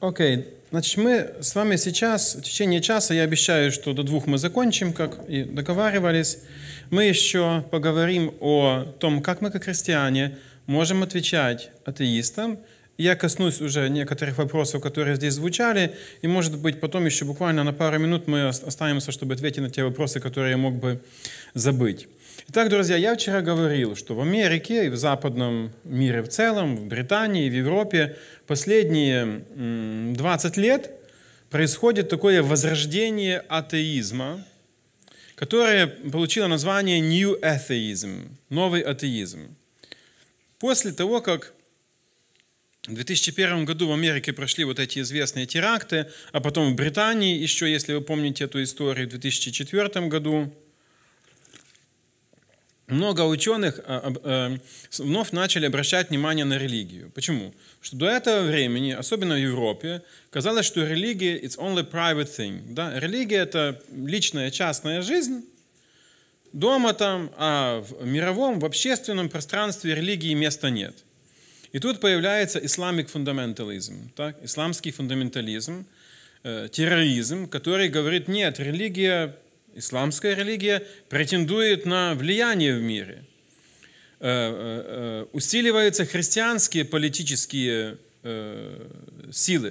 Окей, okay. значит, мы с вами сейчас, в течение часа, я обещаю, что до двух мы закончим, как и договаривались. Мы еще поговорим о том, как мы, как христиане, можем отвечать атеистам. Я коснусь уже некоторых вопросов, которые здесь звучали, и, может быть, потом еще буквально на пару минут мы останемся, чтобы ответить на те вопросы, которые я мог бы забыть. Итак, друзья, я вчера говорил, что в Америке и в западном мире в целом, в Британии, в Европе последние 20 лет происходит такое возрождение атеизма, которое получило название New Atheism, новый атеизм. После того, как в 2001 году в Америке прошли вот эти известные теракты, а потом в Британии еще, если вы помните эту историю, в 2004 году – много ученых вновь а, э, начали обращать внимание на религию. Почему? Что до этого времени, особенно в Европе, казалось, что религия – it's only private thing. Да? Религия – это личная, частная жизнь, дома там, а в мировом, в общественном пространстве религии места нет. И тут появляется исламик фундаментализм, так? исламский фундаментализм, э, терроризм, который говорит, нет, религия исламская религия претендует на влияние в мире. Э, э, э, усиливаются христианские политические силы.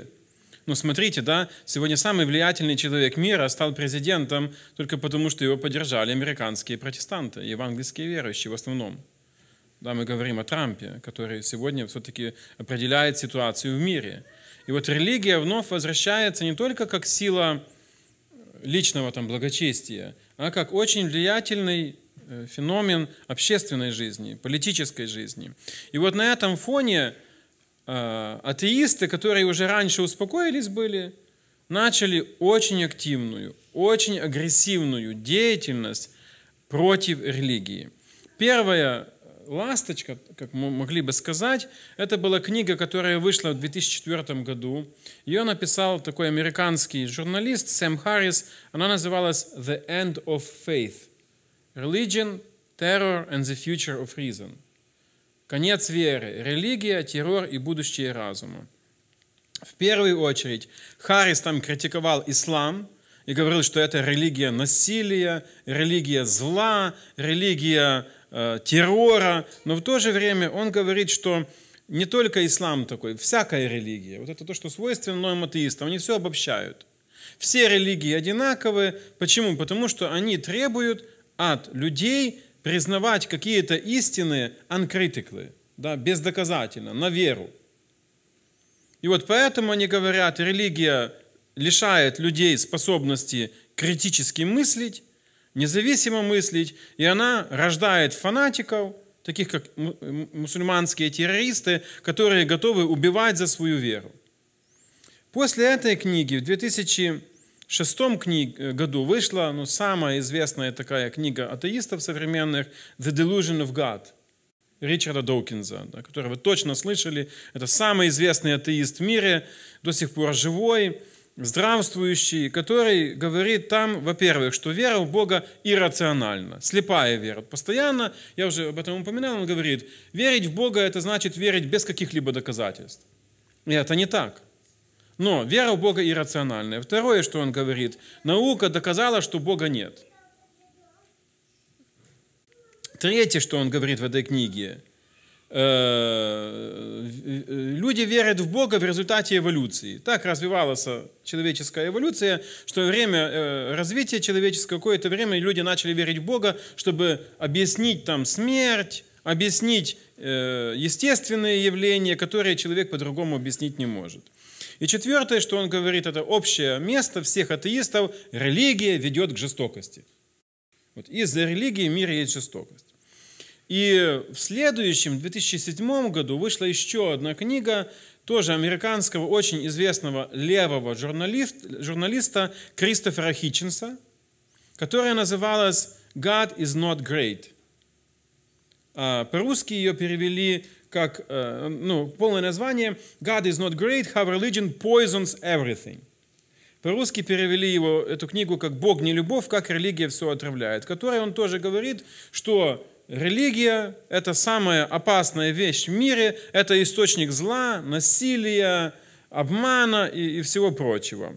Но ну, смотрите, да, сегодня самый влиятельный человек мира стал президентом только потому, что его поддержали американские протестанты, евангельские верующие в основном. Да, мы говорим о Трампе, который сегодня все-таки определяет ситуацию в мире. И вот религия вновь возвращается не только как сила личного там благочестия, а как очень влиятельный э, феномен общественной жизни, политической жизни. И вот на этом фоне э, атеисты, которые уже раньше успокоились были, начали очень активную, очень агрессивную деятельность против религии. Первое, «Ласточка», как мы могли бы сказать, это была книга, которая вышла в 2004 году. Ее написал такой американский журналист Сэм Харрис. Она называлась «The End of Faith. Religion, Terror and the Future of Reason». Конец веры, религия, террор и будущее разума. В первую очередь Харрис там критиковал ислам и говорил, что это религия насилия, религия зла, религия Э, террора, но в то же время он говорит, что не только ислам такой, всякая религия, вот это то, что свойственно новым атеистам, они все обобщают. Все религии одинаковые. Почему? Потому что они требуют от людей признавать какие-то истины анкритиклы, да, бездоказательно, на веру. И вот поэтому они говорят, религия лишает людей способности критически мыслить, независимо мыслить, и она рождает фанатиков, таких как мусульманские террористы, которые готовы убивать за свою веру. После этой книги в 2006 э, году вышла ну, самая известная такая книга атеистов современных «The Delusion of God» Ричарда Доукинза, да, которого вы точно слышали. Это самый известный атеист в мире, до сих пор живой здравствующий, который говорит там, во-первых, что вера в Бога иррациональна, слепая вера. Постоянно, я уже об этом упоминал, он говорит, верить в Бога – это значит верить без каких-либо доказательств. И это не так. Но вера в Бога иррациональная. Второе, что он говорит, наука доказала, что Бога нет. Третье, что он говорит в этой книге, Э, э, люди верят в Бога в результате эволюции. Так развивалась человеческая эволюция, что время э, развития человеческого какое-то время люди начали верить в Бога, чтобы объяснить там смерть, объяснить естественные явления, которые человек по-другому объяснить не может. И четвертое, что он говорит, это общее место всех атеистов – религия ведет к жестокости. Вот из-за религии мир есть жестокость. И в следующем, 2007 году, вышла еще одна книга, тоже американского очень известного левого журналист, журналиста Кристофера Хитченса, которая называлась «God is not great». А, по-русски ее перевели как, э, ну, полное название «God is not great, how religion poisons everything». По-русски перевели его, эту книгу, как «Бог не любовь, как религия все отравляет», в которой он тоже говорит, что религия – это самая опасная вещь в мире, это источник зла, насилия, обмана и, и всего прочего.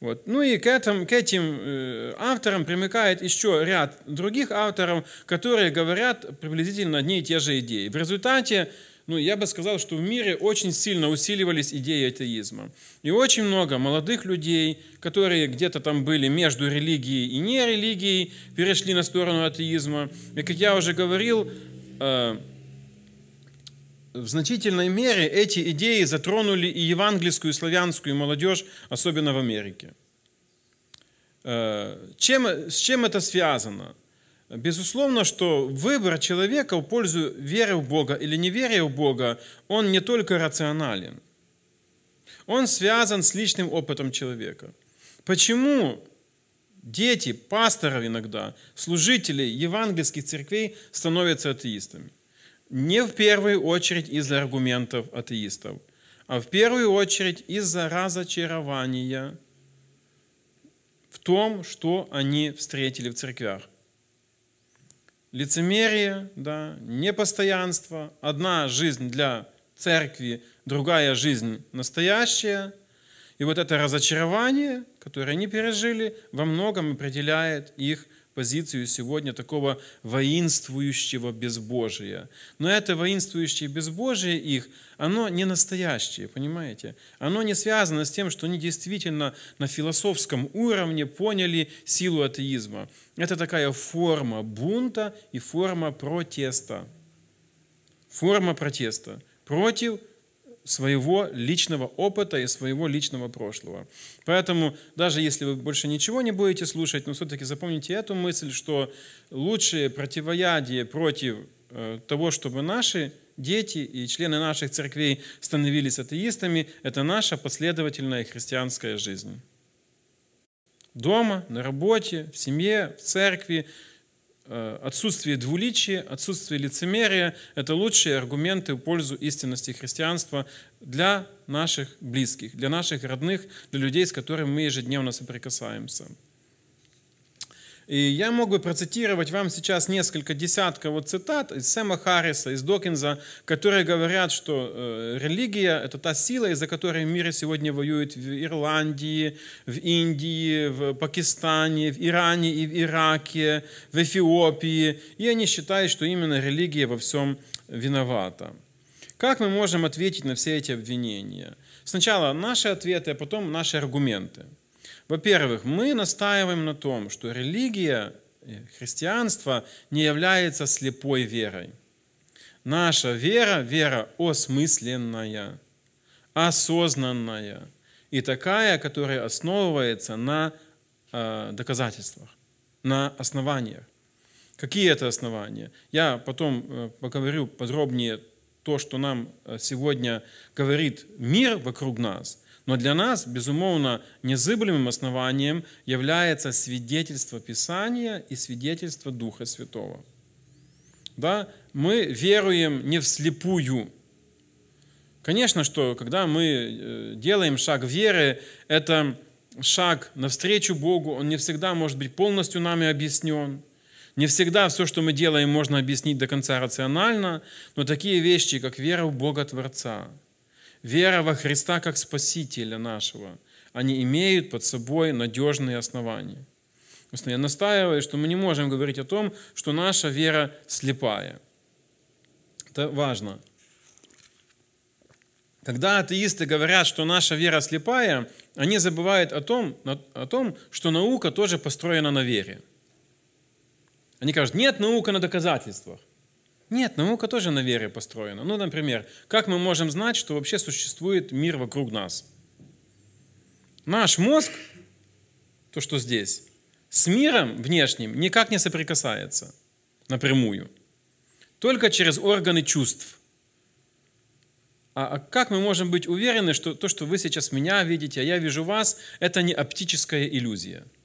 Вот. Ну и к, этим, к этим э, авторам примыкает еще ряд других авторов, которые говорят приблизительно одни и те же идеи. В результате ну, я бы сказал, что в мире очень сильно усиливались идеи атеизма. И очень много молодых людей, которые где-то там были между религией и нерелигией, перешли на сторону атеизма. И, как я уже говорил, э, в значительной мере эти идеи затронули и евангельскую, и славянскую молодежь, особенно в Америке. Э, чем, с чем это связано? Безусловно, что выбор человека в пользу веры в Бога или неверия в Бога, он не только рационален. Он связан с личным опытом человека. Почему дети пасторов иногда, служители евангельских церквей становятся атеистами? Не в первую очередь из-за аргументов атеистов, а в первую очередь из-за разочарования в том, что они встретили в церквях лицемерие, да, непостоянство, одна жизнь для церкви, другая жизнь настоящая. И вот это разочарование, которое они пережили, во многом определяет их позицию сегодня такого воинствующего безбожия. Но это воинствующее безбожие их, оно не настоящее, понимаете? Оно не связано с тем, что они действительно на философском уровне поняли силу атеизма. Это такая форма бунта и форма протеста. Форма протеста против своего личного опыта и своего личного прошлого. Поэтому даже если вы больше ничего не будете слушать, но все-таки запомните эту мысль, что лучшие противоядие против э, того, чтобы наши дети и члены наших церквей становились атеистами, это наша последовательная христианская жизнь. Дома, на работе, в семье, в церкви – Э, отсутствие двуличия, отсутствие лицемерия – это лучшие аргументы в пользу истинности христианства для наших близких, для наших родных, для людей, с которыми мы ежедневно соприкасаемся. И я мог бы процитировать вам сейчас несколько десятков вот цитат из Сэма Харриса, из Докинза, которые говорят, что э, религия – это та сила, из-за которой в мире сегодня воюют в Ирландии, в Индии, в Пакистане, в Иране и в Ираке, в Эфиопии. И они считают, что именно религия во всем виновата. Как мы можем ответить на все эти обвинения? Сначала наши ответы, а потом наши аргументы – во-первых, мы настаиваем на том, что религия, э, христианство не является слепой верой. Наша вера – вера осмысленная, осознанная и такая, которая основывается на э, доказательствах, на основаниях. Какие это основания? Я потом э, поговорю подробнее то, что нам э, сегодня говорит мир вокруг нас, но для нас, безумовно, незыблемым основанием является свидетельство Писания и свидетельство Духа Святого. Да? Мы веруем не вслепую. Конечно, что когда мы э, делаем шаг веры, это шаг навстречу Богу, он не всегда может быть полностью нами объяснен. Не всегда все, что мы делаем, можно объяснить до конца рационально, но такие вещи, как вера в Бога Творца – вера во Христа как Спасителя нашего, они имеют под собой надежные основания. Я настаиваю, что мы не можем говорить о том, что наша вера слепая. Это важно. Когда атеисты говорят, что наша вера слепая, они забывают о том, о том, что наука тоже построена на вере. Они говорят, нет, наука на доказательствах. Нет, наука тоже на вере построена. Ну, например, как мы можем знать, что вообще существует мир вокруг нас? Наш мозг, то, что здесь, с миром внешним никак не соприкасается напрямую. Только через органы чувств. А, а как мы можем быть уверены, что то, что вы сейчас меня видите, а я вижу вас, это не оптическая иллюзия –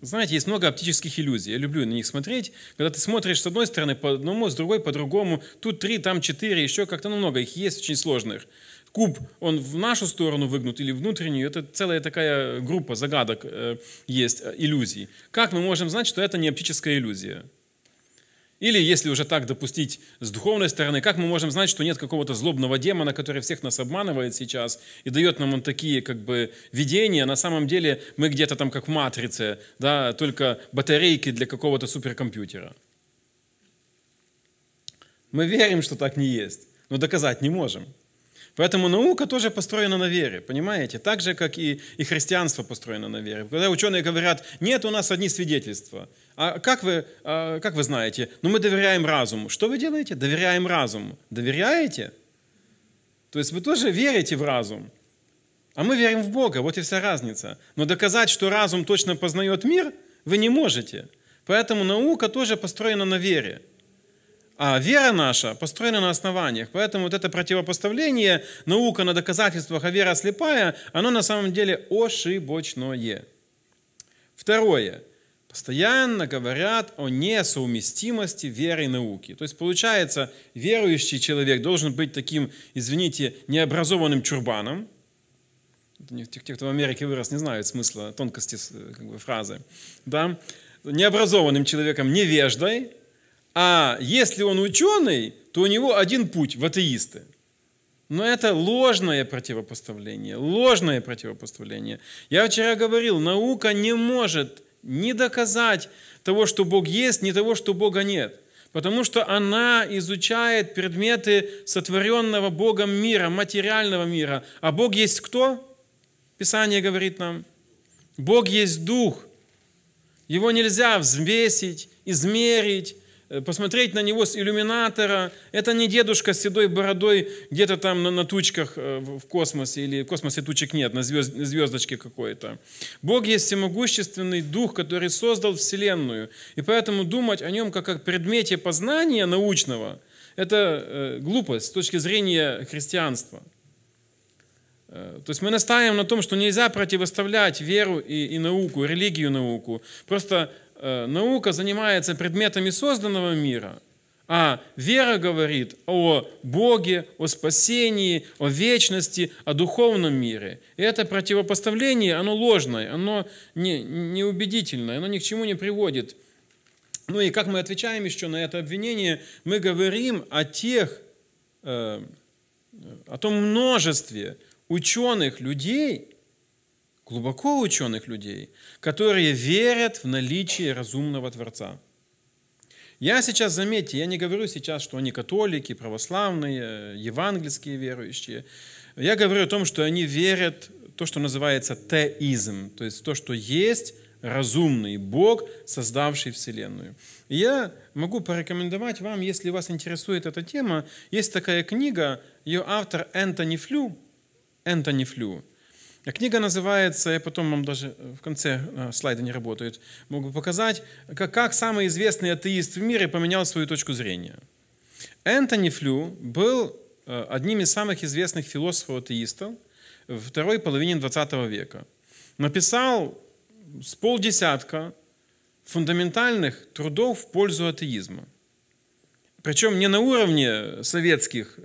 знаете, есть много оптических иллюзий. Я люблю на них смотреть. Когда ты смотришь с одной стороны по одному, с другой по другому, тут три, там четыре, еще как-то ну, много. Их есть очень сложных. Куб, он в нашу сторону выгнут или внутреннюю. Это целая такая группа загадок э, есть, э, иллюзий. Как мы можем знать, что это не оптическая иллюзия? Или, если уже так допустить с духовной стороны, как мы можем знать, что нет какого-то злобного демона, который всех нас обманывает сейчас и дает нам он такие как бы видения. На самом деле мы где-то там как в матрице, да, только батарейки для какого-то суперкомпьютера. Мы верим, что так не есть, но доказать не можем. Поэтому наука тоже построена на вере, понимаете? Так же, как и, и христианство построено на вере. Когда ученые говорят, нет, у нас одни свидетельства – а как вы, а как вы знаете? Ну, мы доверяем разуму. Что вы делаете? Доверяем разуму. Доверяете? То есть вы тоже верите в разум. А мы верим в Бога, вот и вся разница. Но доказать, что разум точно познает мир, вы не можете. Поэтому наука тоже построена на вере. А вера наша построена на основаниях. Поэтому вот это противопоставление наука на доказательствах, а вера слепая, оно на самом деле ошибочное. Второе постоянно говорят о несовместимости веры и науки. То есть получается, верующий человек должен быть таким, извините, необразованным чурбаном. Те, кто в Америке вырос, не знают смысла, тонкости э, как бы, фразы. Да? Необразованным человеком, невеждой. А если он ученый, то у него один путь в атеисты. Но это ложное противопоставление, ложное противопоставление. Я вчера говорил, наука не может не доказать того, что Бог есть, не того, что Бога нет. Потому что она изучает предметы сотворенного Богом мира, материального мира. А Бог есть кто? Писание говорит нам. Бог есть Дух. Его нельзя взвесить, измерить, Э, посмотреть на него с иллюминатора. Это не дедушка с седой бородой где-то там на, на тучках э, в космосе, или в космосе тучек нет, на звезд, звездочке какой-то. Бог есть всемогущественный дух, который создал Вселенную. И поэтому думать о нем как о предмете познания научного – это э, глупость с точки зрения христианства. То есть мы настаиваем на том, что нельзя противоставлять веру и, и науку, религию и науку. Просто Э, наука занимается предметами созданного мира, а вера говорит о Боге, о спасении, о вечности, о духовном мире. И это противопоставление, оно ложное, оно не, неубедительное, оно ни к чему не приводит. Ну и как мы отвечаем еще на это обвинение? Мы говорим о тех, э, о том множестве ученых людей, глубоко ученых людей, которые верят в наличие разумного Творца. Я сейчас, заметьте, я не говорю сейчас, что они католики, православные, евангельские верующие. Я говорю о том, что они верят в то, что называется теизм, то есть то, что есть разумный Бог, создавший Вселенную. И я могу порекомендовать вам, если вас интересует эта тема, есть такая книга, ее автор Энтони Флю. Энтони Флю – а книга называется, я потом вам даже э, в конце э, слайда не работает, могу показать, как, как самый известный атеист в мире поменял свою точку зрения. Энтони Флю был э, одним из самых известных философов-атеистов второй половине 20 века. Написал с полдесятка фундаментальных трудов в пользу атеизма. Причем не на уровне советских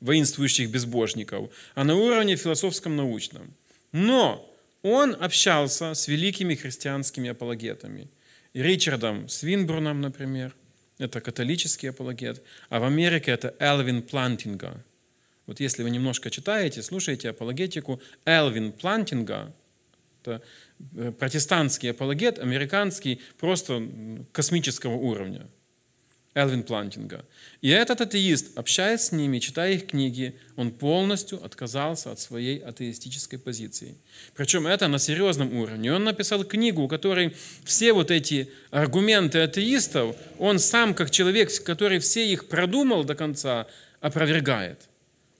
воинствующих безбожников, а на уровне философском научном. Но он общался с великими христианскими апологетами. Ричардом Свинбурном, например, это католический апологет, а в Америке это Элвин Плантинга. Вот если вы немножко читаете, слушаете апологетику Элвин Плантинга, это э, протестантский апологет, американский, просто космического уровня – Элвин Плантинга. И этот атеист, общаясь с ними, читая их книги, он полностью отказался от своей атеистической позиции. Причем это на серьезном уровне. Он написал книгу, в которой все вот эти аргументы атеистов, он сам, как человек, который все их продумал до конца, опровергает.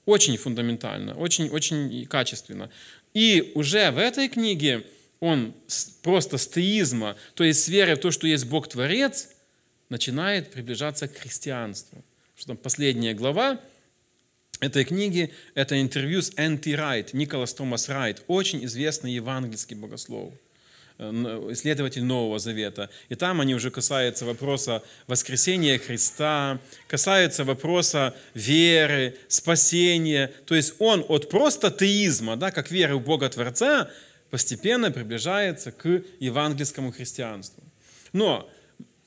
Очень фундаментально, очень, очень качественно. И уже в этой книге он просто с теизма, то есть с веры в то, что есть Бог-творец – начинает приближаться к христианству. Что там последняя глава этой книги – это интервью с Энти Райт, Николас Томас Райт, очень известный евангельский богослов э, исследователь Нового Завета. И там они уже касаются вопроса воскресения Христа, касаются вопроса веры, спасения. То есть он от просто теизма, да, как веры в Бога Творца, постепенно приближается к евангельскому христианству. Но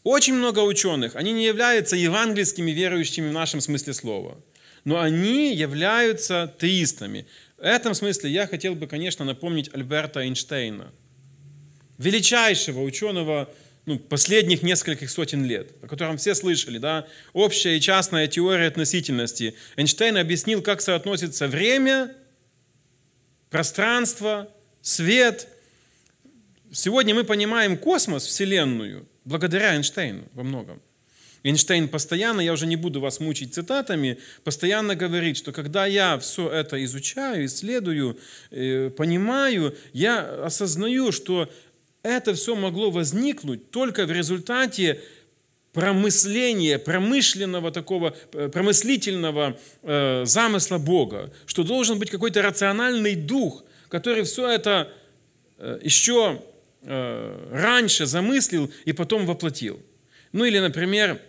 очень много ученых, они не являются евангельскими верующими в нашем смысле слова, но они являются теистами. В этом смысле я хотел бы, конечно, напомнить Альберта Эйнштейна, величайшего ученого ну, последних нескольких сотен лет, о котором все слышали, да, общая и частная теория относительности. Эйнштейн объяснил, как соотносится время, пространство, свет. Сегодня мы понимаем космос, Вселенную – благодаря Эйнштейну во многом. Эйнштейн постоянно, я уже не буду вас мучить цитатами, постоянно говорит, что когда я все это изучаю, исследую, э, понимаю, я осознаю, что это все могло возникнуть только в результате промысления, промышленного такого, э, промыслительного э, замысла Бога, что должен быть какой-то рациональный дух, который все это еще Э, раньше замыслил и потом воплотил. Ну или, например,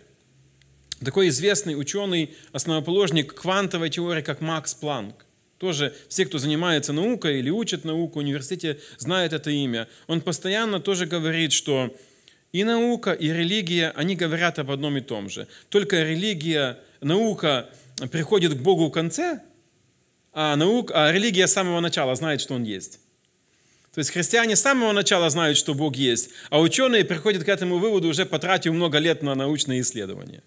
такой известный ученый, основоположник квантовой теории, как Макс Планк. Тоже все, кто занимается наукой или учат науку в университете, знают это имя. Он постоянно тоже говорит, что и наука, и религия, они говорят об одном и том же. Только религия, наука приходит к Богу в конце, а, наука, а религия с самого начала знает, что Он есть. То есть христиане с самого начала знают, что Бог есть, а ученые приходят к этому выводу, уже потратив много лет на научные исследования.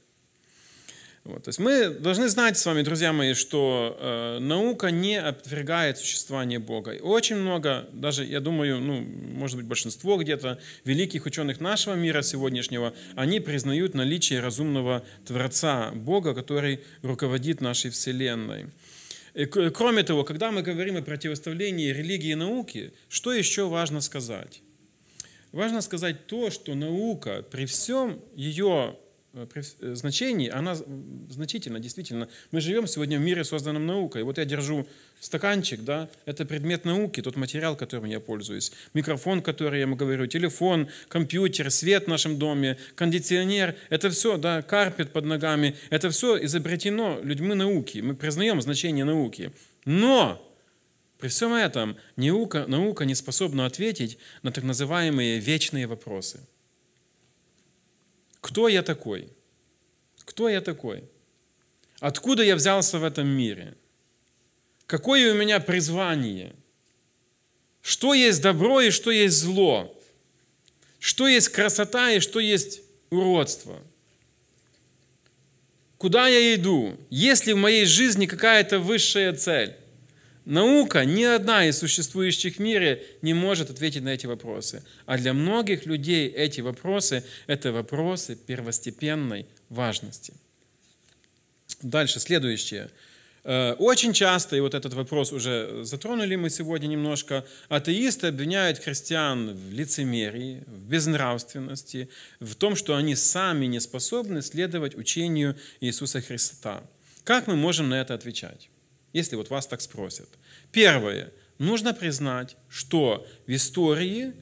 Вот. То есть мы должны знать с вами, друзья мои, что э, наука не отвергает существование Бога. очень много, даже, я думаю, ну, может быть, большинство где-то великих ученых нашего мира сегодняшнего, они признают наличие разумного Творца, Бога, который руководит нашей Вселенной. Э, кроме того, когда мы говорим о противоставлении религии и науки, что еще важно сказать? Важно сказать то, что наука при всем ее Э, э, значений, она значительна, действительно. Мы живем сегодня в мире, созданном наукой. Вот я держу стаканчик, да, это предмет науки, тот материал, которым я пользуюсь. Микрофон, который я ему говорю, телефон, компьютер, свет в нашем доме, кондиционер, это все, да, карпет под ногами, это все изобретено людьми науки. Мы признаем значение науки. Но при всем этом наука, наука не способна ответить на так называемые вечные вопросы – кто я такой? Кто я такой? Откуда я взялся в этом мире? Какое у меня призвание? Что есть добро и что есть зло? Что есть красота и что есть уродство? Куда я иду? Есть ли в моей жизни какая-то высшая цель? Наука, ни одна из существующих в мире, не может ответить на эти вопросы. А для многих людей эти вопросы – это вопросы первостепенной важности. Дальше, следующее. Э, очень часто, и вот этот вопрос уже затронули мы сегодня немножко, атеисты обвиняют христиан в лицемерии, в безнравственности, в том, что они сами не способны следовать учению Иисуса Христа. Как мы можем на это отвечать? если вот вас так спросят. Первое. Нужно признать, что в истории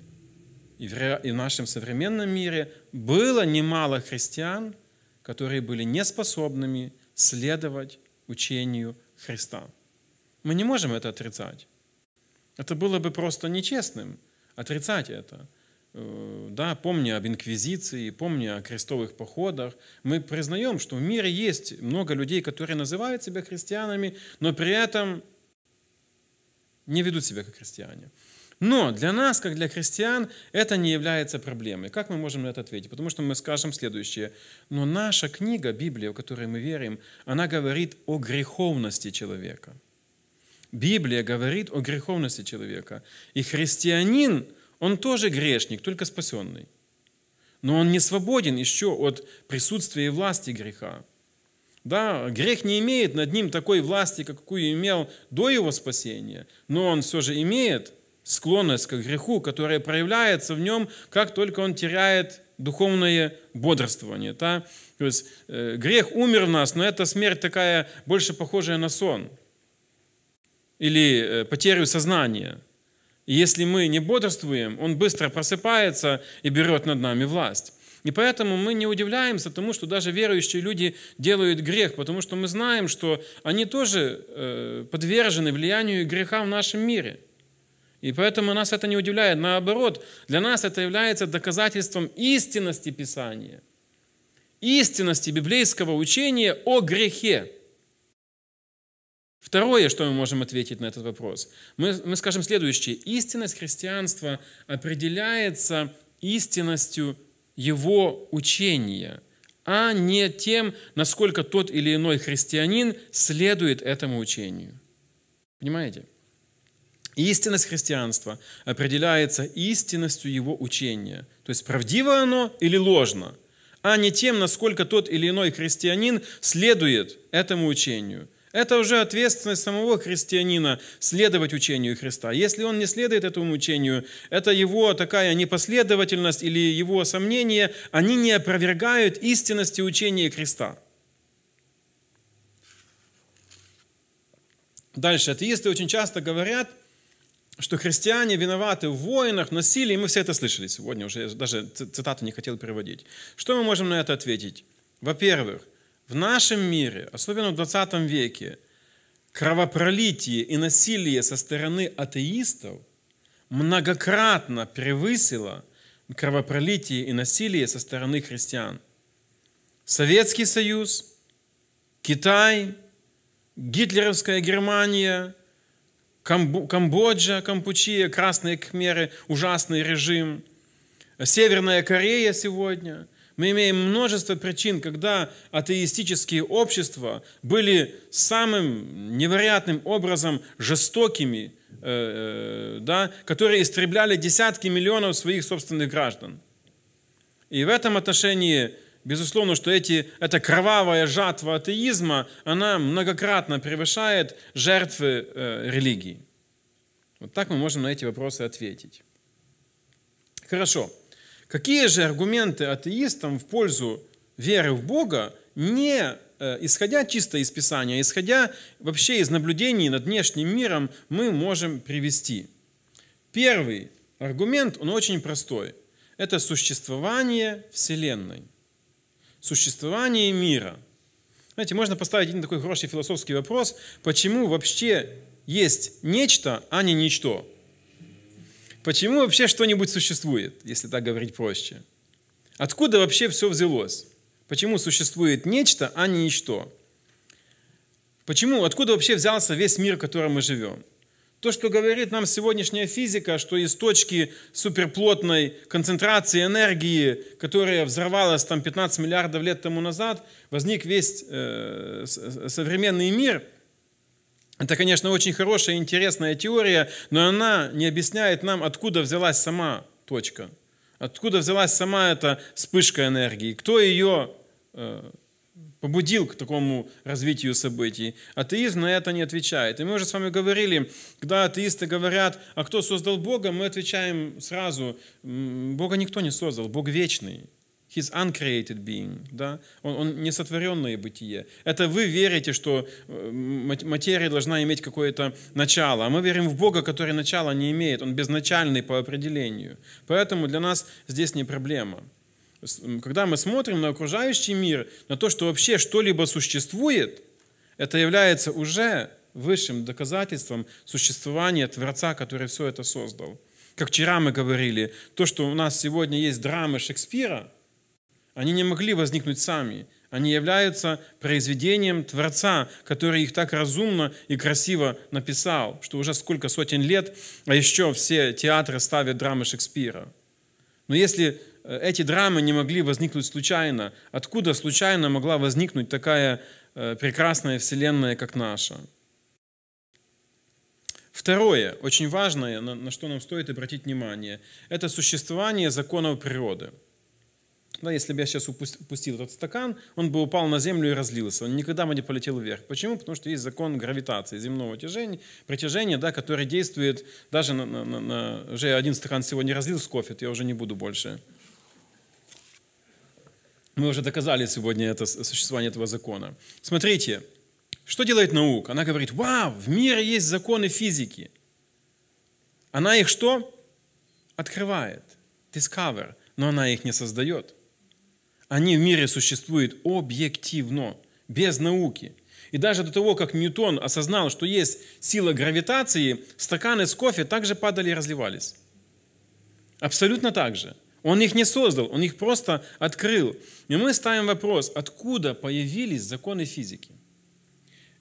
и в нашем современном мире было немало христиан, которые были неспособными следовать учению Христа. Мы не можем это отрицать. Это было бы просто нечестным отрицать это – Э, да, помня об инквизиции, помня о крестовых походах, мы признаем, что в мире есть много людей, которые называют себя христианами, но при этом не ведут себя как христиане. Но для нас, как для христиан, это не является проблемой. Как мы можем на это ответить? Потому что мы скажем следующее. Но наша книга, Библия, в которой мы верим, она говорит о греховности человека. Библия говорит о греховности человека. И христианин – он тоже грешник, только спасенный. Но он не свободен еще от присутствия и власти греха. Да, грех не имеет над ним такой власти, какую имел до его спасения, но он все же имеет склонность к греху, которая проявляется в нем, как только он теряет духовное бодрствование. Да? То есть э, грех умер в нас, но эта смерть такая больше похожая на сон или э, потерю сознания – и если мы не бодрствуем, он быстро просыпается и берет над нами власть. И поэтому мы не удивляемся тому, что даже верующие люди делают грех, потому что мы знаем, что они тоже э, подвержены влиянию греха в нашем мире. И поэтому нас это не удивляет. Наоборот, для нас это является доказательством истинности Писания, истинности библейского учения о грехе. Второе, что мы можем ответить на этот вопрос, мы, мы скажем следующее. Истинность христианства определяется истинностью его учения, а не тем, насколько тот или иной христианин следует этому учению. Понимаете? Истинность христианства определяется истинностью его учения. То есть правдиво оно или ложно, а не тем, насколько тот или иной христианин следует этому учению – это уже ответственность самого христианина следовать учению Христа. Если он не следует этому учению, это его такая непоследовательность или его сомнения, они не опровергают истинности учения Христа. Дальше. Атеисты очень часто говорят, что христиане виноваты в войнах, насилии. Мы все это слышали сегодня уже, я даже цитату не хотел переводить. Что мы можем на это ответить? Во-первых, – в нашем мире, особенно в 20 веке, кровопролитие и насилие со стороны атеистов многократно превысило кровопролитие и насилие со стороны христиан. Советский Союз, Китай, гитлеровская Германия, Камбоджа, Кампучия, Красные Кхмеры, ужасный режим, Северная Корея сегодня – мы имеем множество причин, когда атеистические общества были самым невероятным образом жестокими, э, э, да, которые истребляли десятки миллионов своих собственных граждан. И в этом отношении, безусловно, что эти, эта кровавая жатва атеизма, она многократно превышает жертвы э, религии. Вот так мы можем на эти вопросы ответить. Хорошо. Какие же аргументы атеистам в пользу веры в Бога, не э, исходя чисто из Писания, а исходя вообще из наблюдений над внешним миром, мы можем привести? Первый аргумент, он очень простой. Это существование Вселенной, существование мира. Знаете, можно поставить один такой хороший философский вопрос, почему вообще есть нечто, а не ничто. Почему вообще что-нибудь существует, если так говорить проще? Откуда вообще все взялось? Почему существует нечто, а не ничто? Почему, откуда вообще взялся весь мир, в котором мы живем? То, что говорит нам сегодняшняя физика, что из точки суперплотной концентрации энергии, которая взорвалась там 15 миллиардов лет тому назад, возник весь э, э современный мир – это, конечно, очень хорошая и интересная теория, но она не объясняет нам, откуда взялась сама точка, откуда взялась сама эта вспышка энергии, кто ее э, побудил к такому развитию событий. Атеизм на это не отвечает. И мы уже с вами говорили, когда атеисты говорят, а кто создал Бога, мы отвечаем сразу, Бога никто не создал, Бог вечный. His uncreated being, да? Он, он несотворенное бытие. Это вы верите, что э, материя должна иметь какое-то начало, а мы верим в Бога, который начала не имеет, он безначальный по определению. Поэтому для нас здесь не проблема. Когда мы смотрим на окружающий мир, на то, что вообще что-либо существует, это является уже высшим доказательством существования Творца, который все это создал. Как вчера мы говорили, то, что у нас сегодня есть драмы Шекспира – они не могли возникнуть сами. Они являются произведением Творца, который их так разумно и красиво написал, что уже сколько сотен лет, а еще все театры ставят драмы Шекспира. Но если э, эти драмы не могли возникнуть случайно, откуда случайно могла возникнуть такая э, прекрасная вселенная, как наша? Второе, очень важное, на, что нам стоит обратить внимание, это существование законов природы – Потому ну, если бы я сейчас упустил этот стакан, он бы упал на землю и разлился. Он никогда бы не полетел вверх. Почему? Потому что есть закон гравитации, земного тяжения, притяжения, да, который действует даже на, на, на, на... Уже один стакан сегодня разлил с кофе, я уже не буду больше. Мы уже доказали сегодня это, существование этого закона. Смотрите, что делает наука? Она говорит, вау, в мире есть законы физики. Она их что? Открывает. Discover. Но она их не создает они в мире существуют объективно, без науки. И даже до того, как Ньютон осознал, что есть сила гравитации, стаканы с кофе также падали и разливались. Абсолютно так же. Он их не создал, он их просто открыл. И мы ставим вопрос, откуда появились законы физики?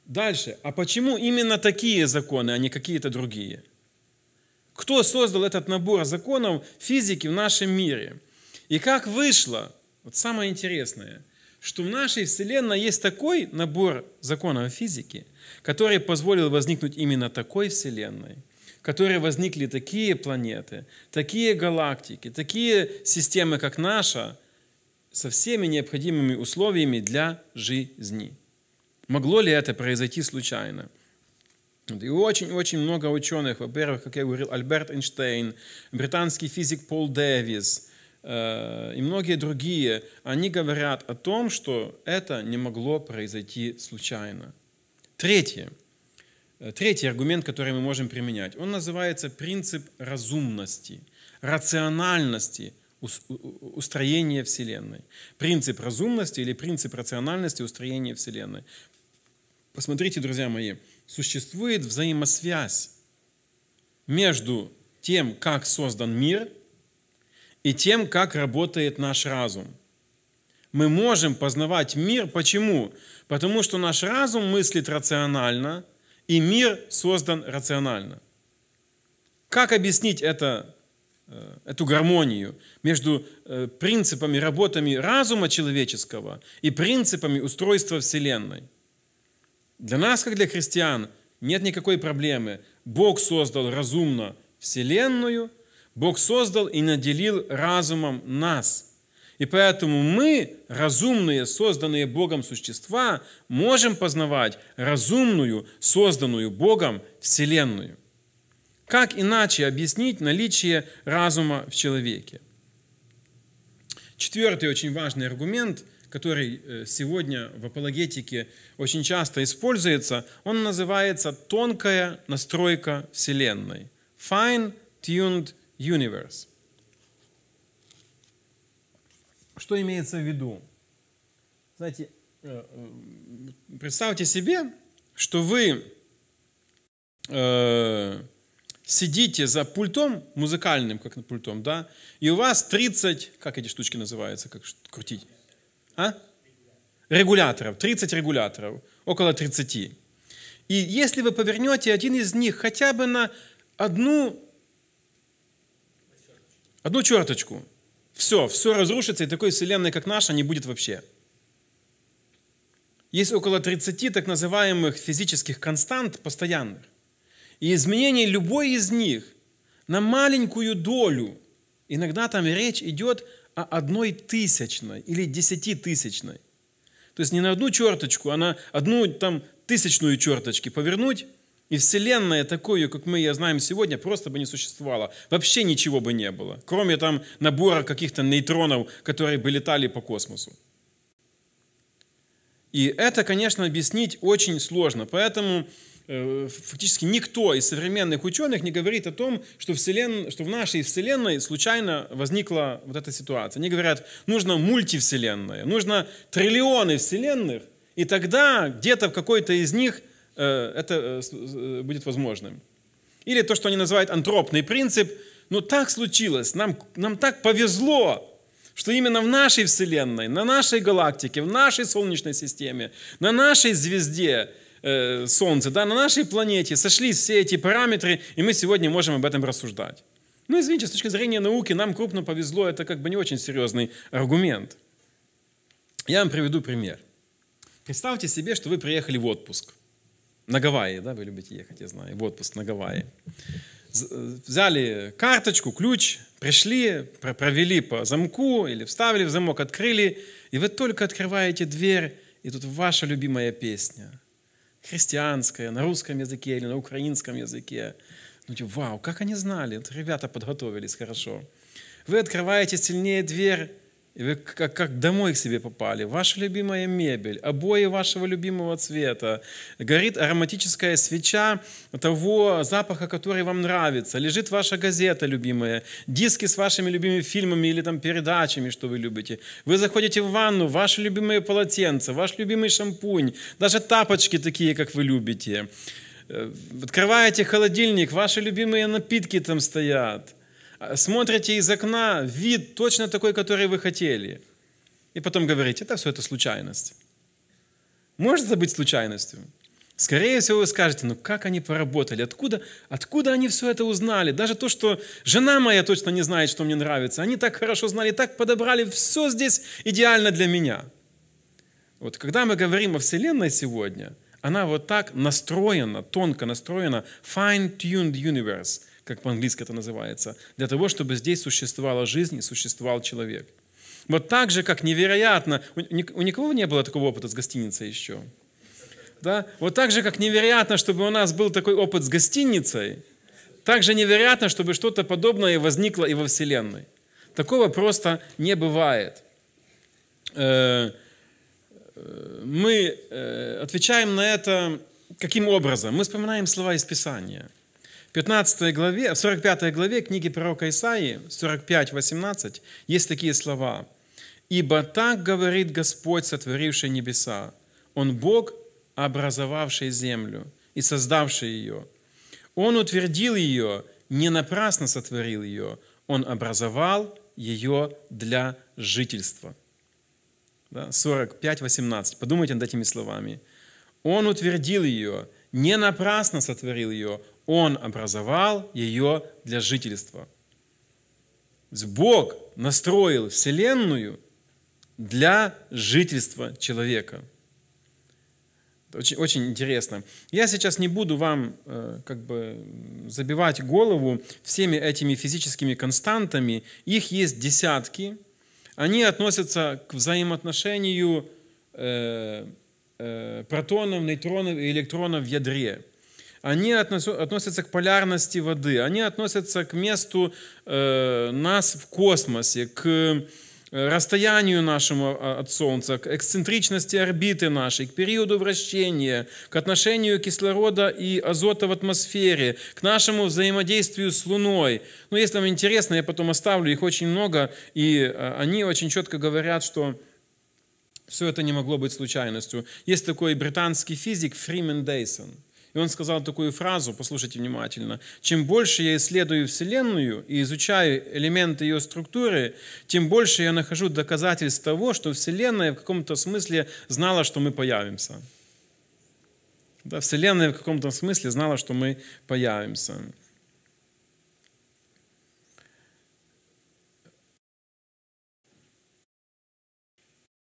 Дальше. А почему именно такие законы, а не какие-то другие? Кто создал этот набор законов физики в нашем мире? И как вышло, вот самое интересное, что в нашей Вселенной есть такой набор законов физики, который позволил возникнуть именно такой Вселенной, в которой возникли такие планеты, такие галактики, такие системы, как наша, со всеми необходимыми условиями для жизни. Могло ли это произойти случайно? И очень-очень много ученых, во-первых, как я говорил, Альберт Эйнштейн, британский физик Пол Дэвис – Э, и многие другие, они говорят о том, что это не могло произойти случайно. Третье. Э, третий аргумент, который мы можем применять, он называется принцип разумности, рациональности устроения Вселенной. Принцип разумности или принцип рациональности устроения Вселенной. Посмотрите, друзья мои, существует взаимосвязь между тем, как создан мир – и тем, как работает наш разум. Мы можем познавать мир. Почему? Потому что наш разум мыслит рационально, и мир создан рационально. Как объяснить это, э, эту гармонию между э, принципами, работами разума человеческого и принципами устройства Вселенной? Для нас, как для христиан, нет никакой проблемы. Бог создал разумно Вселенную – Бог создал и наделил разумом нас. И поэтому мы, разумные, созданные Богом существа, можем познавать разумную, созданную Богом Вселенную. Как иначе объяснить наличие разума в человеке? Четвертый очень важный аргумент, который э, сегодня в апологетике очень часто используется, он называется «тонкая настройка Вселенной» – «fine-tuned universe. Что имеется в виду? Знаете, э, э, представьте себе, что вы э, сидите за пультом музыкальным, как на пультом, да, и у вас 30, как эти штучки называются, как крутить? А? Регуляторов, 30 регуляторов, около 30. И если вы повернете один из них хотя бы на одну Одну черточку. Все, все разрушится, и такой вселенной, как наша, не будет вообще. Есть около 30 так называемых физических констант постоянных. И изменение любой из них на маленькую долю, иногда там речь идет о одной тысячной или десятитысячной. То есть не на одну черточку, а на одну там тысячную черточки повернуть, и вселенная такую, как мы ее знаем сегодня, просто бы не существовала. Вообще ничего бы не было, кроме там набора каких-то нейтронов, которые бы летали по космосу. И это, конечно, объяснить очень сложно. Поэтому э, фактически никто из современных ученых не говорит о том, что, вселен... что в нашей Вселенной случайно возникла вот эта ситуация. Они говорят, нужно мультивселенная, нужно триллионы Вселенных, и тогда где-то в какой-то из них Э, это э, э, будет возможным. Или то, что они называют антропный принцип. Но «Ну, так случилось, нам, нам так повезло, что именно в нашей Вселенной, на нашей галактике, в нашей Солнечной системе, на нашей звезде э, Солнце, да, на нашей планете сошлись все эти параметры, и мы сегодня можем об этом рассуждать. Ну, извините, с точки зрения науки нам крупно повезло, это как бы не очень серьезный аргумент. Я вам приведу пример. Представьте себе, что вы приехали в отпуск. На Гавайи, да, вы любите ехать, я знаю, в отпуск на Гавайи. Э, взяли карточку, ключ, пришли, провели по замку или вставили в замок, открыли, и вы только открываете дверь, и тут ваша любимая песня. Христианская, на русском языке или на украинском языке. Ну, типа, вау, как они знали, ребята подготовились хорошо. Вы открываете сильнее дверь, и вы как, как домой к себе попали. Ваша любимая мебель, обои вашего любимого цвета. Горит ароматическая свеча того запаха, который вам нравится. Лежит ваша газета любимая. Диски с вашими любимыми фильмами или там передачами, что вы любите. Вы заходите в ванну, ваши любимые полотенца, ваш любимый шампунь. Даже тапочки такие, как вы любите. Э, открываете холодильник, ваши любимые напитки там стоят – Э, смотрите из окна, вид точно такой, который вы хотели. И потом говорите, это все это случайность. Может это быть случайностью? Скорее всего, вы скажете, ну как они поработали, откуда, откуда они все это узнали? Даже то, что жена моя точно не знает, что мне нравится. Они так хорошо знали, так подобрали, все здесь идеально для меня. Вот когда мы говорим о Вселенной сегодня, она вот так настроена, тонко настроена, fine-tuned universe – как по-английски это называется, для того, чтобы здесь существовала жизнь и существовал человек. Вот так же, как невероятно, у никого не было такого опыта с гостиницей еще. Да? Вот так же, как невероятно, чтобы у нас был такой опыт с гостиницей, так же невероятно, чтобы что-то подобное возникло и во Вселенной. Такого просто не бывает. Э, э, мы э, отвечаем на это каким образом? Мы вспоминаем слова из Писания – 15 главе, в 45 главе книги пророка Исаии, 45-18, есть такие слова. «Ибо так говорит Господь, сотворивший небеса, Он Бог, образовавший землю и создавший ее. Он утвердил ее, не напрасно сотворил ее, Он образовал ее для жительства». Да, 45-18. Подумайте над этими словами. «Он утвердил ее, не напрасно сотворил ее, он образовал ее для жительства. Бог настроил Вселенную для жительства человека. Это очень, очень интересно. Я сейчас не буду вам э, как бы забивать голову всеми этими физическими константами. Их есть десятки. Они относятся к взаимоотношению э, э, протонов, нейтронов и электронов в ядре они относятся к полярности воды, они относятся к месту э, нас в космосе, к э, расстоянию нашему а, а, от Солнца, к эксцентричности орбиты нашей, к периоду вращения, к отношению кислорода и азота в атмосфере, к нашему взаимодействию с Луной. Ну, если вам интересно, я потом оставлю, их очень много, и а, они очень четко говорят, что все это не могло быть случайностью. Есть такой британский физик Фримен Дейсон – и он сказал такую фразу, послушайте внимательно. «Чем больше я исследую Вселенную и изучаю элементы ее структуры, тем больше я нахожу доказательств того, что Вселенная в каком-то смысле знала, что мы появимся». Да, Вселенная в каком-то смысле знала, что мы появимся.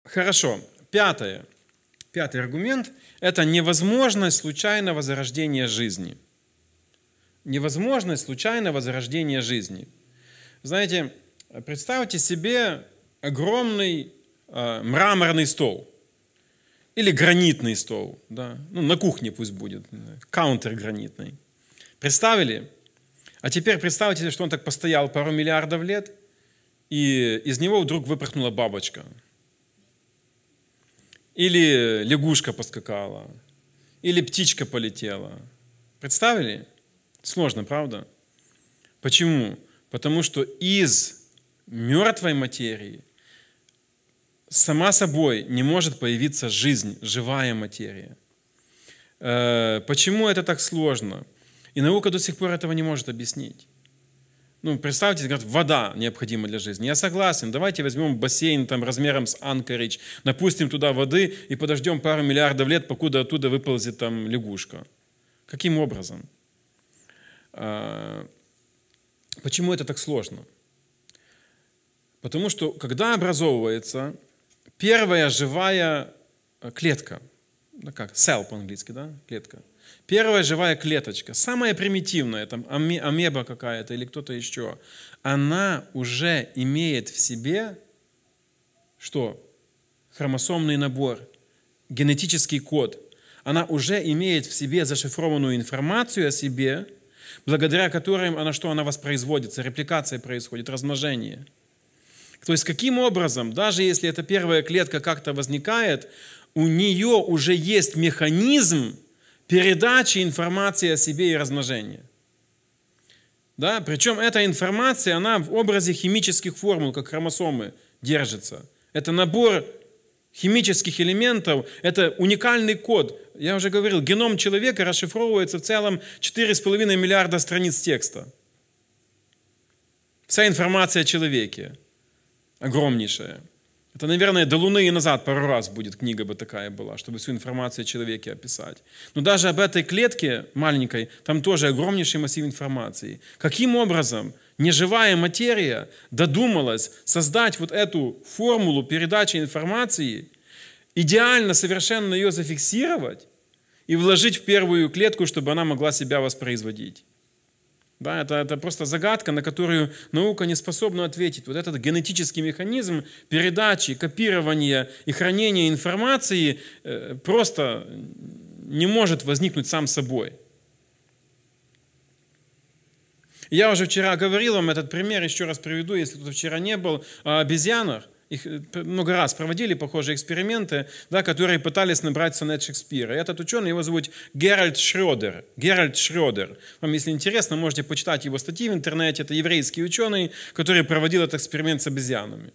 Хорошо. Пятое. Пятый аргумент – это невозможность случайного зарождения жизни. Невозможность случайного зарождения жизни. Знаете, представьте себе огромный э, мраморный стол или гранитный стол, да? ну, на кухне пусть будет, каунтер гранитный. Представили? А теперь представьте, что он так постоял пару миллиардов лет, и из него вдруг выпорхнула бабочка – или лягушка поскакала. Или птичка полетела. Представили? Сложно, правда? Почему? Потому что из мертвой материи сама собой не может появиться жизнь, живая материя. Э, почему это так сложно? И наука до сих пор этого не может объяснить ну, представьте, говорят, вода необходима для жизни. Я согласен, давайте возьмем бассейн там размером с Анкорич, напустим туда воды и подождем пару миллиардов лет, покуда оттуда выползет там лягушка. Каким образом? А, почему это так сложно? Потому что когда образовывается первая живая э, клетка, как, cell по-английски, да, клетка – Первая живая клеточка, самая примитивная, там амеба какая-то или кто-то еще, она уже имеет в себе что? Хромосомный набор, генетический код. Она уже имеет в себе зашифрованную информацию о себе, благодаря которой она что? Она воспроизводится, репликация происходит, размножение. То есть каким образом, даже если эта первая клетка как-то возникает, у нее уже есть механизм, передачи информации о себе и размножения. Да? Причем эта информация, она в образе химических формул, как хромосомы, держится. Это набор химических элементов, это уникальный код. Я уже говорил, геном человека расшифровывается в целом 4,5 миллиарда страниц текста. Вся информация о человеке огромнейшая – это, наверное, до Луны и назад пару раз будет книга бы такая была, чтобы всю информацию о человеке описать. Но даже об этой клетке маленькой, там тоже огромнейший массив информации. Каким образом неживая материя додумалась создать вот эту формулу передачи информации, идеально совершенно ее зафиксировать и вложить в первую клетку, чтобы она могла себя воспроизводить? Да, это, это просто загадка, на которую наука не способна ответить. Вот этот генетический механизм передачи, копирования и хранения информации э, просто не может возникнуть сам собой. Я уже вчера говорил вам этот пример, еще раз приведу, если кто-то вчера не был, о обезьянах их э, много раз проводили похожие эксперименты, да, которые пытались набрать сонет Шекспира. И этот ученый, его зовут Геральт Шрёдер. Геральт Шрёдер. Вам, если интересно, можете почитать его статьи в интернете. Это еврейский ученый, который проводил этот эксперимент с обезьянами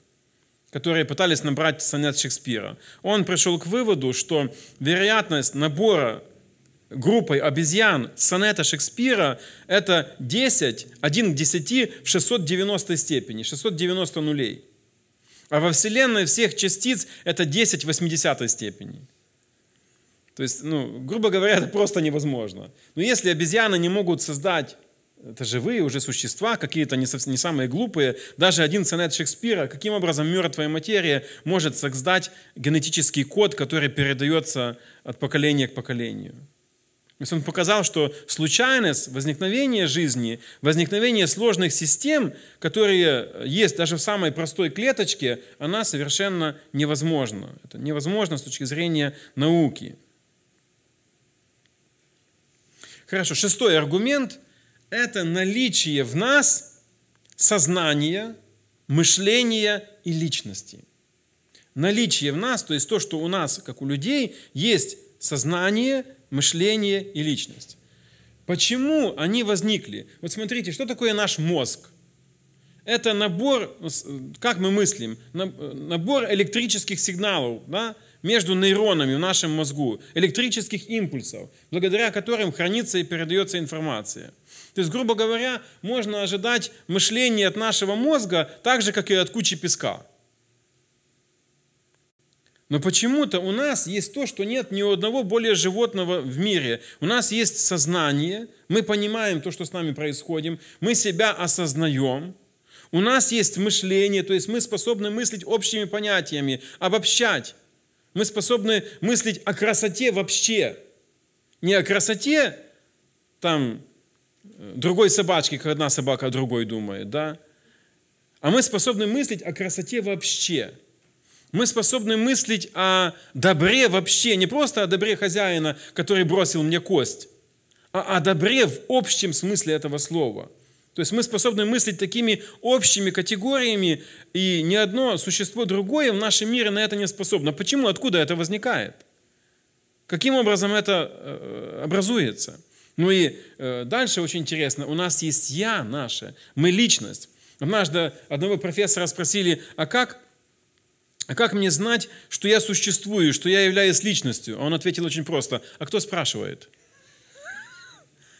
которые пытались набрать сонет Шекспира. Он пришел к выводу, что вероятность набора группой обезьян сонета Шекспира – это 10, 1 к 10 в 690 степени, 690 нулей. А во Вселенной всех частиц это 10 в 80 степени. То есть, ну, грубо говоря, это просто невозможно. Но если обезьяны не могут создать это живые уже существа, какие-то не, не самые глупые. Даже один сонет Шекспира, каким образом мертвая материя может создать генетический код, который передается от поколения к поколению. То есть он показал, что случайность, возникновения жизни, возникновение сложных систем, которые есть даже в самой простой клеточке, она совершенно невозможна. Это невозможно с точки зрения науки. Хорошо, шестой аргумент – это наличие в нас сознания, мышления и личности. Наличие в нас, то есть то, что у нас, как у людей, есть сознание – мышление и личность. Почему они возникли? Вот смотрите, что такое наш мозг? Это набор, как мы мыслим, набор электрических сигналов да, между нейронами в нашем мозгу, электрических импульсов, благодаря которым хранится и передается информация. То есть, грубо говоря, можно ожидать мышления от нашего мозга так же, как и от кучи песка – но почему-то у нас есть то, что нет ни у одного более животного в мире. У нас есть сознание, мы понимаем то, что с нами происходит, мы себя осознаем. У нас есть мышление, то есть мы способны мыслить общими понятиями, обобщать. Мы способны мыслить о красоте вообще. Не о красоте там э, другой собачки, как одна собака о другой думает, да? А мы способны мыслить о красоте вообще – мы способны мыслить о добре вообще, не просто о добре хозяина, который бросил мне кость, а о добре в общем смысле этого слова. То есть мы способны мыслить такими общими категориями, и ни одно существо другое в нашем мире на это не способно. Почему? Откуда это возникает? Каким образом это э, образуется? Ну и э, дальше очень интересно, у нас есть «я» наше, мы личность. Однажды одного профессора спросили, а как а как мне знать, что я существую, что я являюсь личностью? А он ответил очень просто, а кто спрашивает?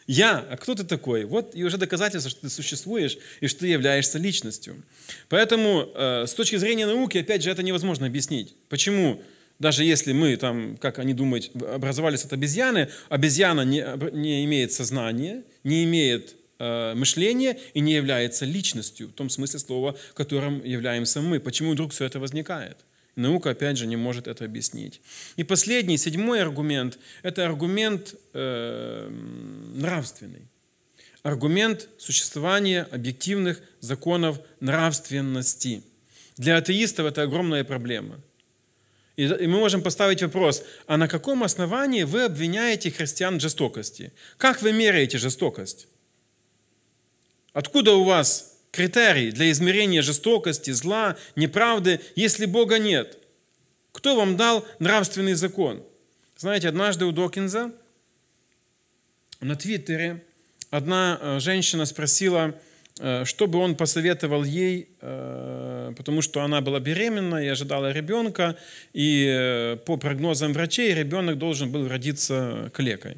Я, а кто ты такой? Вот и уже доказательство, что ты существуешь и что ты являешься личностью. Поэтому э, с точки зрения науки, опять же, это невозможно объяснить. Почему? Даже если мы, там, как они думают, образовались от обезьяны, обезьяна не, не имеет сознания, не имеет Э, мышление и не является личностью, в том смысле слова, которым являемся мы. Почему вдруг все это возникает? Наука, опять же, не может это объяснить. И последний, седьмой аргумент – это аргумент э, нравственный. Аргумент существования объективных законов нравственности. Для атеистов это огромная проблема. И мы можем поставить вопрос, а на каком основании вы обвиняете христиан в жестокости? Как вы меряете жестокость? Откуда у вас критерий для измерения жестокости, зла, неправды, если Бога нет? Кто вам дал нравственный закон? Знаете, однажды у Докинза на Твиттере одна э, женщина спросила, э, что бы он посоветовал ей, э, потому что она была беременна и ожидала ребенка, и по прогнозам врачей ребенок должен был родиться клекой.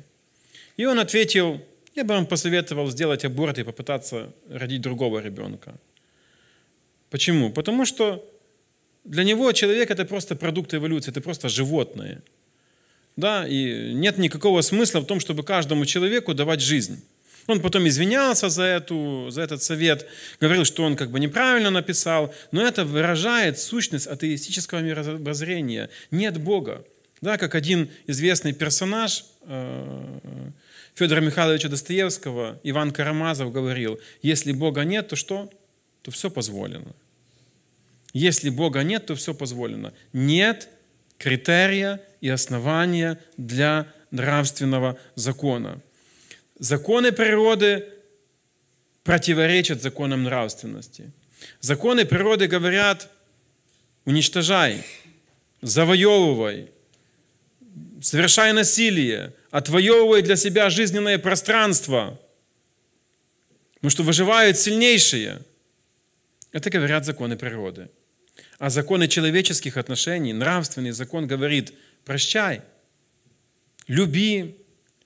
И он ответил, я бы вам посоветовал сделать аборт и попытаться родить другого ребенка. Почему? Потому что для него человек это просто продукт эволюции, это просто животное. Да, и нет никакого смысла в том, чтобы каждому человеку давать жизнь. Он потом извинялся за, эту, за этот совет, говорил, что он как бы неправильно написал, но это выражает сущность атеистического мировоззрения. Нет Бога. Да, как один известный персонаж, э, Федора Михайловича Достоевского Иван Карамазов говорил, если Бога нет, то что? То все позволено. Если Бога нет, то все позволено. Нет критерия и основания для нравственного закона. Законы природы противоречат законам нравственности. Законы природы говорят, уничтожай, завоевывай, совершая насилие, отвоевывая для себя жизненное пространство. Потому что выживают сильнейшие. Это говорят законы природы. А законы человеческих отношений, нравственный закон говорит, прощай, люби,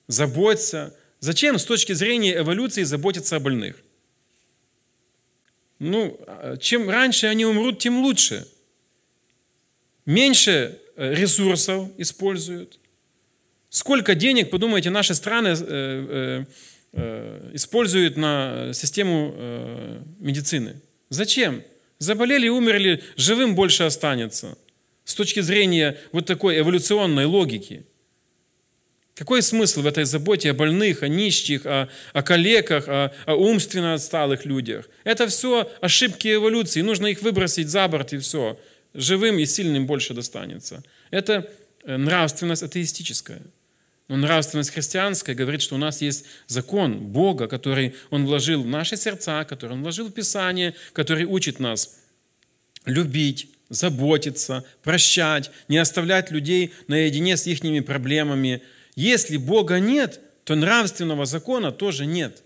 заботься. Зачем с точки зрения эволюции заботиться о больных? Ну, а, чем раньше они умрут, тем лучше. Меньше э, ресурсов используют, Сколько денег, подумайте, наши страны э, э, э, используют на систему э, медицины? Зачем? Заболели, умерли, живым больше останется. С точки зрения вот такой эволюционной логики. Какой смысл в этой заботе о больных, о нищих, о, о калеках, о, о умственно отсталых людях? Это все ошибки эволюции. Нужно их выбросить за борт и все. Живым и сильным больше достанется. Это э, нравственность атеистическая. Но нравственность христианская говорит, что у нас есть закон Бога, который Он вложил в наши сердца, который Он вложил в Писание, который учит нас любить, заботиться, прощать, не оставлять людей наедине с их проблемами. Если Бога нет, то нравственного закона тоже нет.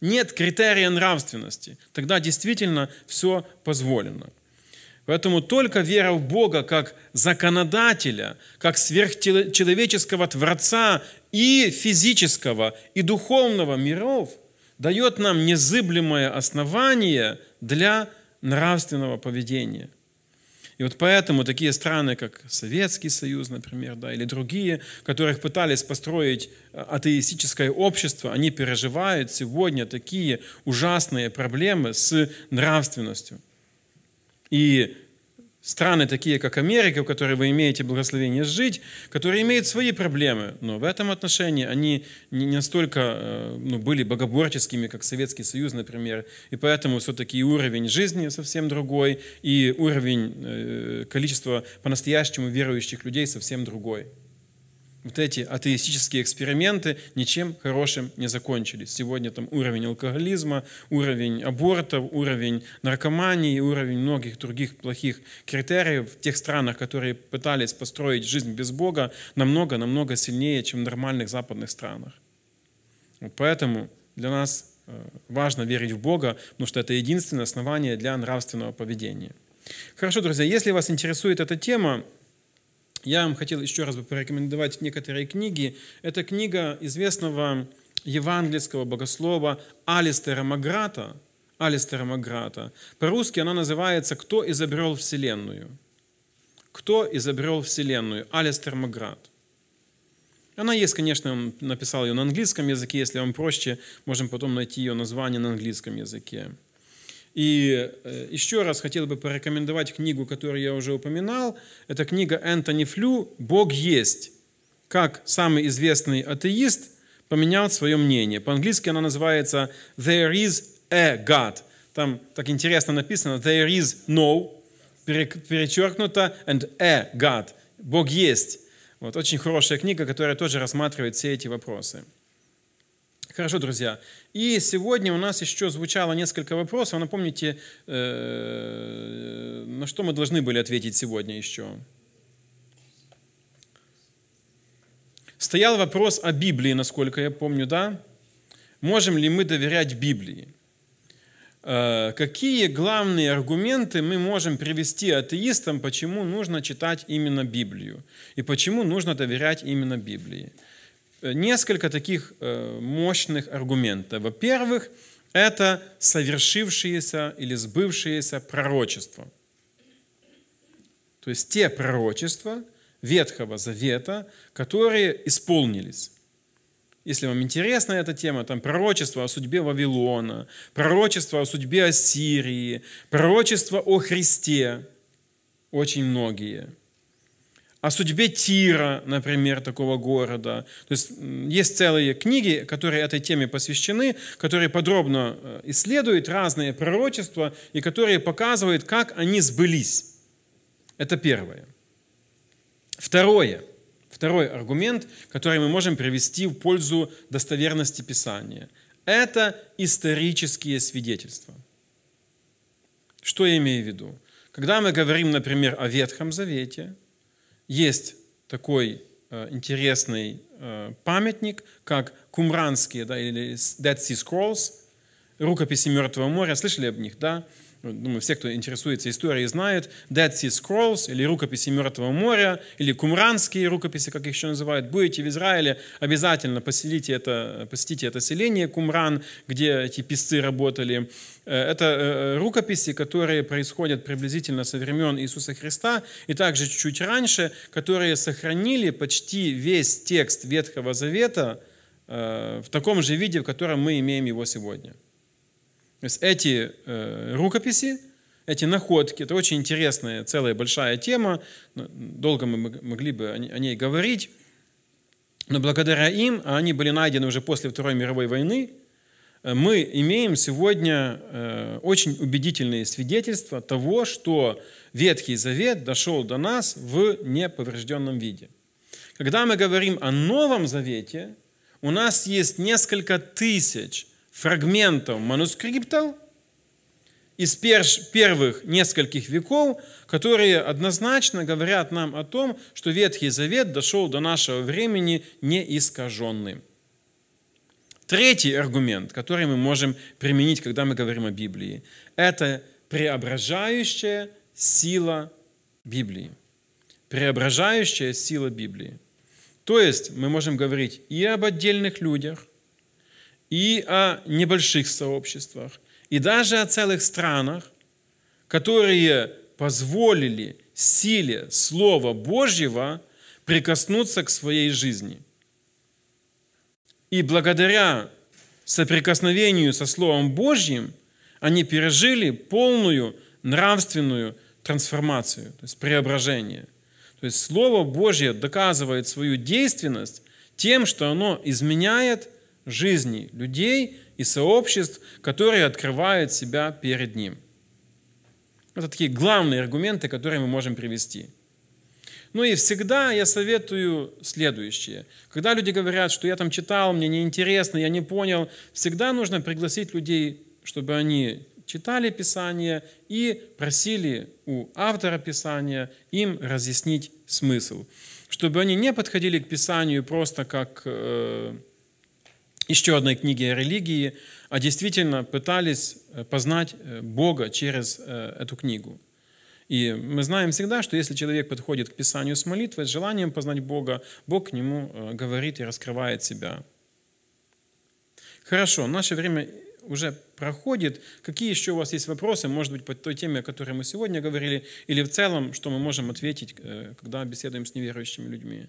Нет критерия нравственности. Тогда действительно все позволено. Поэтому только вера в Бога как законодателя, как сверхчеловеческого Творца и физического, и духовного миров дает нам незыблемое основание для нравственного поведения. И вот поэтому такие страны, как Советский Союз, например, да, или другие, которых пытались построить э, атеистическое общество, они переживают сегодня такие ужасные проблемы с нравственностью – и страны такие, как Америка, в которой вы имеете благословение жить, которые имеют свои проблемы, но в этом отношении они не настолько э, ну, были богоборческими, как Советский Союз, например, и поэтому все-таки уровень жизни совсем другой, и уровень, э, количества по-настоящему верующих людей совсем другой вот эти атеистические эксперименты ничем хорошим не закончились. Сегодня там уровень алкоголизма, уровень абортов, уровень наркомании, уровень многих других плохих критериев в тех странах, которые пытались построить жизнь без Бога, намного-намного сильнее, чем в нормальных западных странах. Поэтому для нас э, важно верить в Бога, потому что это единственное основание для нравственного поведения. Хорошо, друзья, если вас интересует эта тема, я вам хотел еще раз бы порекомендовать некоторые книги. Это книга известного евангельского богослова Алистера Маграта. Алистера Маграта. По-русски она называется «Кто изобрел Вселенную?» «Кто изобрел Вселенную?» Алистер Маграт. Она есть, конечно, он написал ее на английском языке, если вам проще, можем потом найти ее название на английском языке. И э, еще раз хотел бы порекомендовать книгу, которую я уже упоминал. Это книга Энтони Флю «Бог есть. Как самый известный атеист поменял свое мнение». По-английски она называется «There is a God». Там так интересно написано «There is no», перечеркнуто, «and a God». «Бог есть». Вот, очень хорошая книга, которая тоже рассматривает все эти вопросы. Хорошо, друзья. И сегодня у нас еще звучало несколько вопросов. Напомните, э, на что мы должны были ответить сегодня еще? Стоял вопрос о Библии, насколько я помню, да? Можем ли мы доверять Библии? Э, какие главные аргументы мы можем привести атеистам, почему нужно читать именно Библию и почему нужно доверять именно Библии? несколько таких э, мощных аргументов. Во-первых, это совершившиеся или сбывшиеся пророчества. То есть те пророчества Ветхого Завета, которые исполнились. Если вам интересна эта тема, там пророчество о судьбе Вавилона, пророчество о судьбе Ассирии, пророчество о Христе, очень многие – о судьбе Тира, например, такого города. То есть есть целые книги, которые этой теме посвящены, которые подробно э, исследуют разные пророчества и которые показывают, как они сбылись. Это первое. Второе. Второй аргумент, который мы можем привести в пользу достоверности Писания. Это исторические свидетельства. Что я имею в виду? Когда мы говорим, например, о Ветхом Завете – есть такой э, интересный э, памятник, как Кумранские да, или Dead Sea Scrolls, рукописи Мертвого моря. Слышали об них, да? думаю, все, кто интересуется историей, знают, Dead Sea Scrolls или рукописи Мертвого моря, или кумранские рукописи, как их еще называют. Будете в Израиле, обязательно посетите это, посетите это селение Кумран, где эти писцы работали. Э, это э, э, рукописи, которые происходят приблизительно со времен Иисуса Христа и также чуть чуть раньше, которые сохранили почти весь текст Ветхого Завета в таком же виде, в котором мы имеем его сегодня. То есть эти э, рукописи, эти находки, это очень интересная, целая большая тема, ну, долго мы могли бы о ней говорить, но благодаря им, а они были найдены уже после Второй мировой войны, э, мы имеем сегодня э, очень убедительные свидетельства того, что Ветхий Завет дошел до нас в неповрежденном виде. Когда мы говорим о Новом Завете, у нас есть несколько тысяч фрагментом манускрипта из первых нескольких веков, которые однозначно говорят нам о том, что Ветхий Завет дошел до нашего времени неискаженным. Третий аргумент, который мы можем применить, когда мы говорим о Библии, это преображающая сила Библии. Преображающая сила Библии. То есть мы можем говорить и об отдельных людях, и о небольших сообществах, и даже о целых странах, которые позволили силе Слова Божьего прикоснуться к своей жизни. И благодаря соприкосновению со Словом Божьим они пережили полную нравственную трансформацию, то есть преображение. То есть Слово Божье доказывает свою действенность тем, что оно изменяет – жизни людей и сообществ, которые открывают себя перед Ним. Это такие главные аргументы, которые мы можем привести. Ну и всегда я советую следующее. Когда люди говорят, что я там читал, мне неинтересно, я не понял, всегда нужно пригласить людей, чтобы они читали Писание и просили у автора Писания им разъяснить смысл. Чтобы они не подходили к Писанию просто как... Э, еще одной книги о религии, а действительно пытались э, познать э, Бога через э, эту книгу. И мы знаем всегда, что если человек подходит к Писанию с молитвой, с желанием познать Бога, Бог к нему говорит и раскрывает себя. Хорошо, наше время уже проходит. Какие еще у вас есть вопросы, может быть, по той теме, о которой мы сегодня говорили, или в целом, что мы можем ответить, когда беседуем с неверующими людьми?